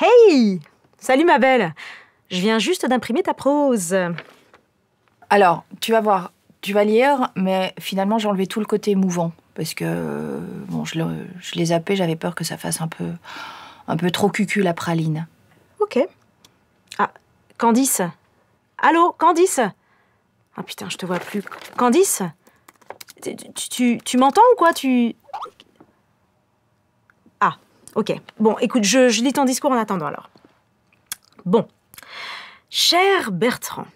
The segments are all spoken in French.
Hey Salut ma belle Je viens juste d'imprimer ta prose. Alors, tu vas voir, tu vas lire, mais finalement j'ai enlevé tout le côté mouvant. Parce que, bon, je, je les j'avais peur que ça fasse un peu, un peu trop cucul la praline. Ok. Ah, Candice Allô, Candice Ah putain, je te vois plus. Candice Tu, tu, m'entends ou quoi Tu... Ok. Bon, écoute, je, lis ton discours en attendant alors. Bon. Cher Bertrand,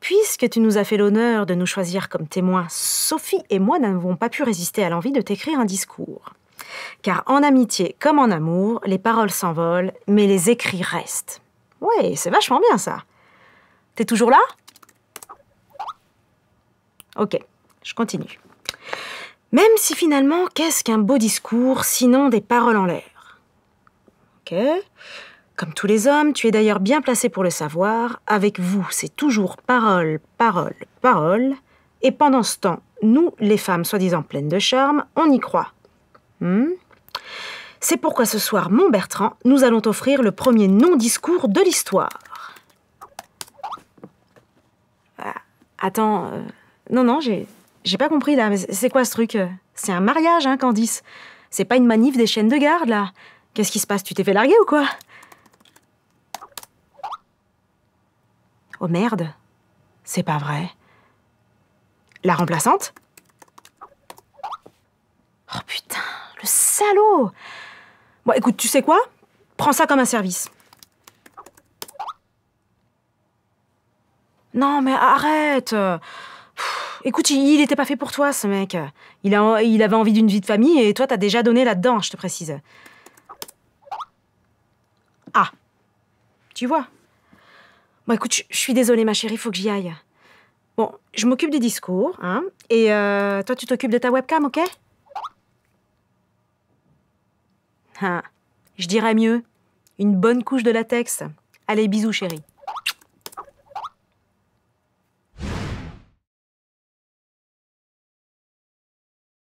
puisque tu nous as fait l'honneur de nous choisir comme témoins, Sophie et moi n'avons pas pu résister à l'envie de t'écrire un discours. Car en amitié comme en amour, les paroles s'envolent, mais les écrits restent. Ouais, c'est vachement bien ça. T'es toujours là Ok, je continue. Même si finalement, qu'est-ce qu'un beau discours, sinon des paroles en l'air Ok. Comme tous les hommes, tu es d'ailleurs bien placé pour le savoir. Avec vous, c'est toujours parole, parole, parole. Et pendant ce temps, nous, les femmes soi-disant pleines de charme, on y croit. Hmm. c'est pourquoi ce soir, mon Bertrand, nous allons t'offrir le premier non-discours de l'histoire. Ah, attends, euh, non, non, j'ai, pas compris là, c'est quoi ce truc C'est un mariage, hein, Candice C'est pas une manif des chaînes de garde, là Qu'est-ce qui se passe Tu t'es fait larguer ou quoi Oh merde. C'est pas vrai. La remplaçante Oh putain, le salaud Bon, écoute, tu sais quoi Prends ça comme un service. Non, mais arrête Écoute, il n'était pas fait pour toi, ce mec. Il, il avait envie d'une vie de famille et toi, t'as déjà donné là-dedans, je te précise. Ah Tu vois Bon, écoute, je suis désolée, ma chérie, faut que j'y aille. Bon, je m'occupe des discours, hein, et euh, toi, tu t'occupes de ta webcam, ok ah, Je dirais mieux, une bonne couche de latex. Allez, bisous, chérie.